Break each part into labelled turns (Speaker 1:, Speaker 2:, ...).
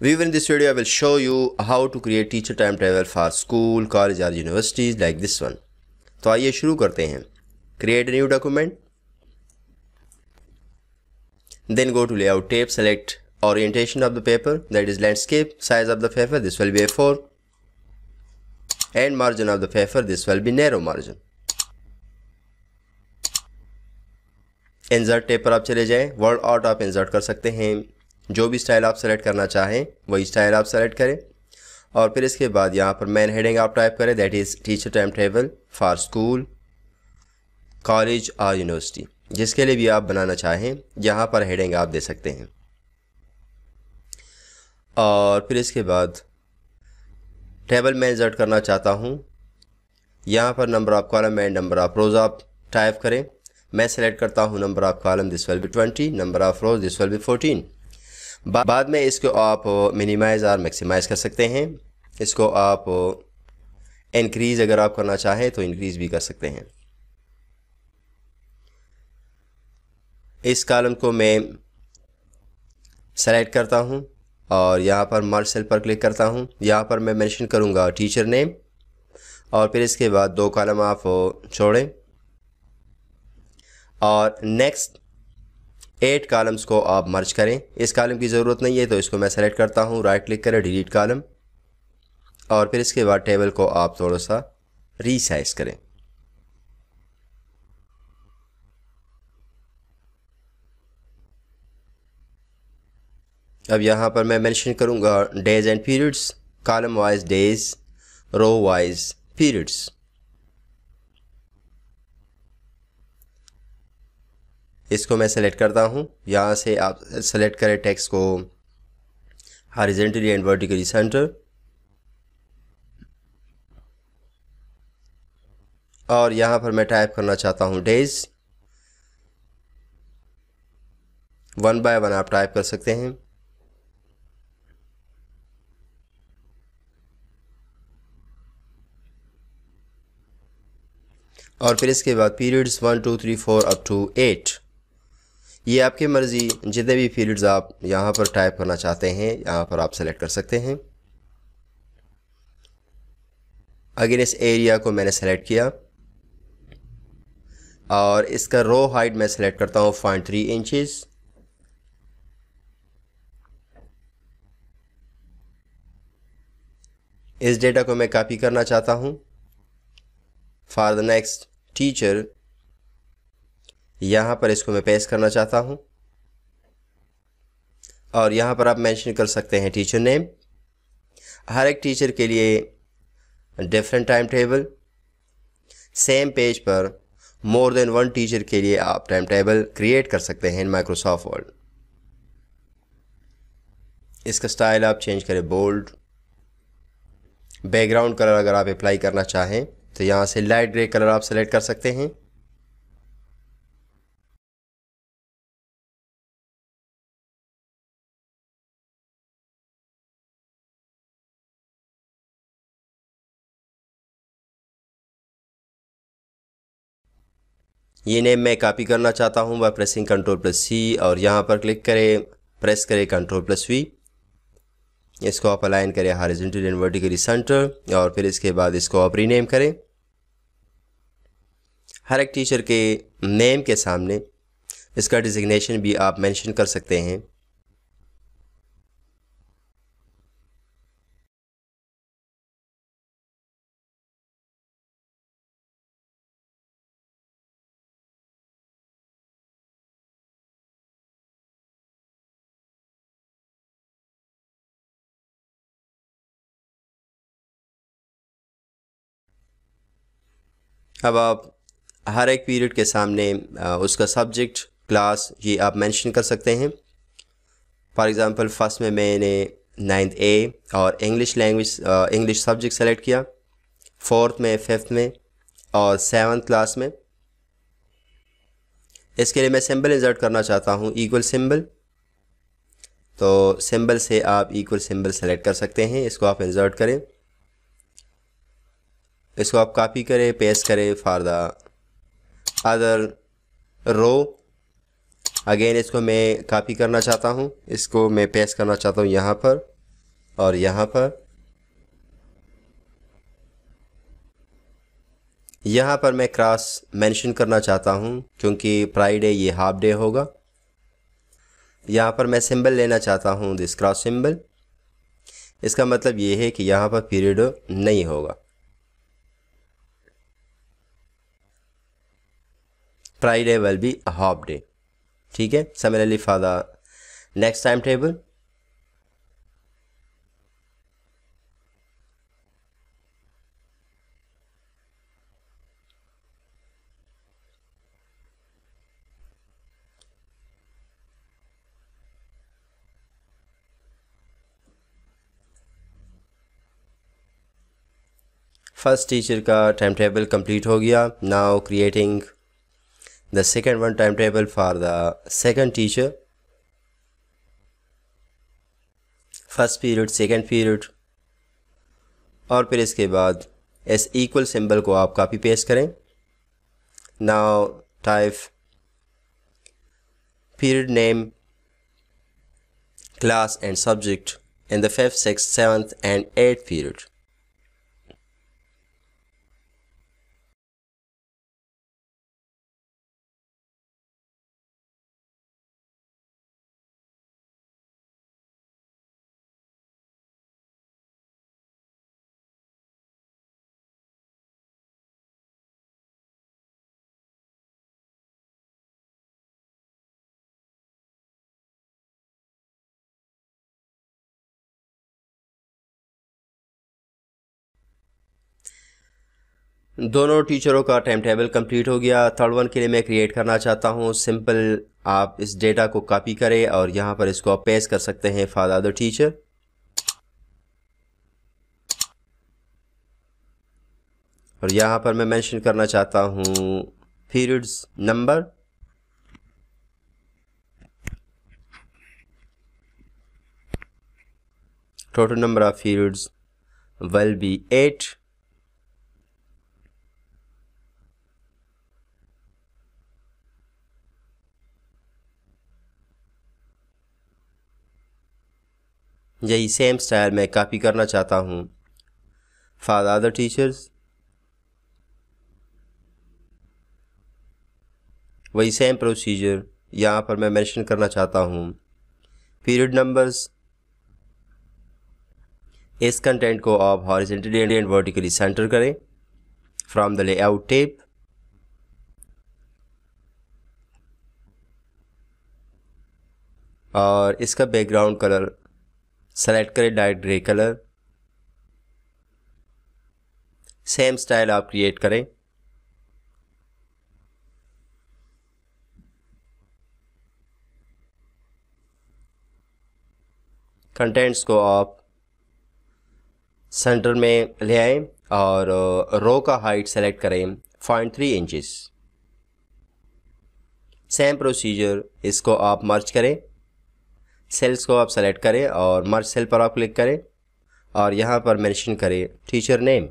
Speaker 1: Viewer, in this video I will show you how to create teacher time travel for school, college or universities like this one. So let's start. Create a new document. Then go to layout tab, select orientation of the paper, that is landscape, size of the paper, this will be A4. And margin of the paper, this will be narrow margin. Insert tab पर आप चले जाएं word out आप insert कर सकते जो भी style आप सेलेक्ट करना चाहें वही स्टाइल आप सेलेक्ट करें और फिर इसके बाद यहाँ पर मेन हेडिंग आप टाइप करें that is teacher time table for school college और यूनिवर्सिटी जिसके लिए भी आप बनाना चाहें यहाँ पर हेडिंग आप दे सकते हैं और फिर इसके बाद टेबल मैं इंसर्ट करना चाहता हूँ यहाँ पर number of column and number of rows आप टाइप करें मैं सेलेक्ट करता हूँ number of column this will be twenty number of rows this will be fourteen बाद में इसको आप मिनिमाइज़ और मैक्सिमाइज़ कर सकते हैं इसको आप इंक्रीज़ अगर आप करना चाहें तो इंक्रीज़ भी कर सकते हैं इस कॉलम को मैं सेलेक्ट करता हूं और यहां पर मर्ज सेल पर क्लिक करता हूं यहां पर मैं मेंशन करूंगा टीचर नेम और फिर इसके बाद दो कॉलम आप छोड़ें और नेक्स्ट एट कॉलम्स को आप मर्ज करें इस कॉलम की ज़रूरत नहीं है तो इसको मैं सेलेक्ट करता हूँ राइट क्लिक करें डिलीट कॉलम और फिर इसके बाद टेबल को आप थोड़ा सा रीसाइज करें अब यहाँ पर मैं मेंशन करूँगा days and periods column wise days row wise periods इसको मैं सेलेक्ट करता हूँ यहाँ से आप सेलेक्ट करें टेक्स को हॉरिजेंटली एंड वर्टिकली सेंटर और यहाँ पर मैं टाइप करना चाहता हूँ डेज वन बाय वन आप टाइप कर सकते हैं और फिर इसके बाद periods one two three four up to eight ये आपकी मर्ज़ी जितने भी फील्ड्स आप यहाँ पर टाइप करना चाहते हैं यहाँ पर आप सेलेक्ट कर सकते हैं अगेन इस एरिया को मैंने सेलेक्ट किया और इसका रो हाइट मैं सेलेक्ट करता हूँ पॉइंट थ्री इंचज़ इस डेटा को मैं कॉपी करना चाहता हूँ फॉर द नेक्स्ट टीचर यहाँ पर इसको मैं पेस्ट करना चाहता हूँ और यहाँ पर आप मेंशन कर सकते हैं टीचर नेम हर एक टीचर के लिए different time table same page पर मोर देन वन टीचर के लिए आप टाइम टेबल क्रिएट कर सकते हैं इन माइक्रोसॉफ्ट वर्ल्ड इसका स्टाइल आप चेंज करें बोल्ड बैकग्राउंड कलर अगर आप अप्लाई करना चाहें तो यहाँ से लाइट ग्रे कलर आप सेलेक्ट कर सकते हैं ये नेम मैं कॉपी करना चाहता हूँ by pressing control plus C और यहाँ पर क्लिक करें प्रेस करें कंट्रोल प्लस वी इसको आप अलाइन करें हॉरिजेंटल एंड वर्टिकली सेंटर और फिर इसके बाद इसको आप रीनेम करें हर एक टीचर के नेम के सामने इसका डिजिग्नेशन भी आप मेंशन कर सकते हैं अब आप हर एक पीरियड के सामने उसका सब्जेक्ट क्लास ये आप मेंशन कर सकते हैं फॉर एग्ज़ाम्पल फर्स्ट में मैंने नाइन्थ ए और English language English subject select किया फोर्थ में फिफ्थ में और सेवन्थ क्लास में इसके लिए मैं सिंबल इंसर्ट करना चाहता हूँ इक्वल सिंबल तो सिंबल से आप इक्वल सिंबल सेलेक्ट कर सकते हैं इसको आप इंसर्ट करें इसको आप कॉपी करें पेस्ट करें for the other row again इसको मैं कॉपी करना चाहता हूँ इसको मैं पेस्ट करना चाहता हूँ यहाँ पर और यहाँ पर यहाँ पर मैं क्रॉस मेंशन करना चाहता हूँ क्योंकि फ्राइडे ये हाफ डे होगा यहाँ पर मैं सिंबल लेना चाहता हूँ दिस क्रॉस सिंबल इसका मतलब ये है कि यहाँ पर पीरियड नहीं होगा Friday will be half day ठीक है similarly for the next time table first teacher का टाइम टेबल कंप्लीट हो गया now creating the second one timetable for the second teacher first period second period और फिर इसके बाद एस इक्वल सिंबल को आप कॉपी पेस्ट करें now type period name class and subject in the 5th, 6th, 7th and 8th period. दोनों टीचरों का टाइम टेबल कंप्लीट हो गया थर्ड वन के लिए मैं क्रिएट करना चाहता हूँ सिंपल आप इस डेटा को कॉपी करें और यहाँ पर इसको आप पेश कर सकते हैं फॉर अदर टीचर और यहाँ पर मैं मेंशन करना चाहता हूँ periods number total number of periods will be eight यही सेम स्टाइल मैं कॉपी करना चाहता हूँ फॉर अदर टीचर्स वही सेम प्रोसीजर यहाँ पर मैं मेंशन करना चाहता हूँ पीरियड नंबर्स इस कंटेंट को आप हॉरिजेंटली एंड वर्टिकली सेंटर करें फ्रॉम द लेआउट टेप और इसका बैकग्राउंड कलर सेलेक्ट करें dark grey colour same style आप क्रिएट करें कंटेंट्स को आप सेंटर में ले आए और रो uh, का हाइट सेलेक्ट करें point three inches same procedure इसको आप मर्च करें सेल्स को आप सेलेक्ट करें और मर्ज सेल पर आप क्लिक करें और यहाँ पर मेंशन करें टीचर नेम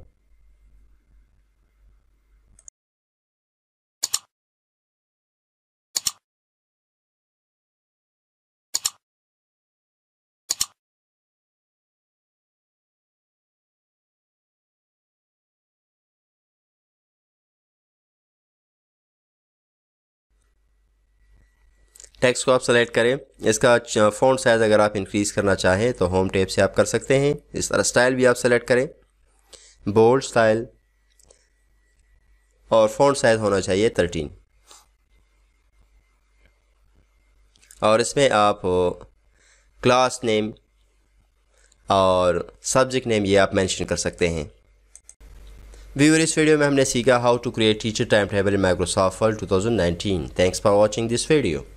Speaker 1: टेक्स्ट को आप सेलेक्ट करें इसका फ़ॉन्ट साइज़ अगर आप इंक्रीज़ करना चाहें तो होम टेप से आप कर सकते हैं इस तरह स्टाइल भी आप सेलेक्ट करें बोल्ड स्टाइल और फ़ॉन्ट साइज़ होना चाहिए थर्टीन और इसमें आप क्लास नेम और सब्जेक्ट नेम ये आप मेंशन कर सकते हैं व्यूअर इस वीडियो में हमने सीखा how to create teacher time table in Microsoft world 2019 thanks for watching this video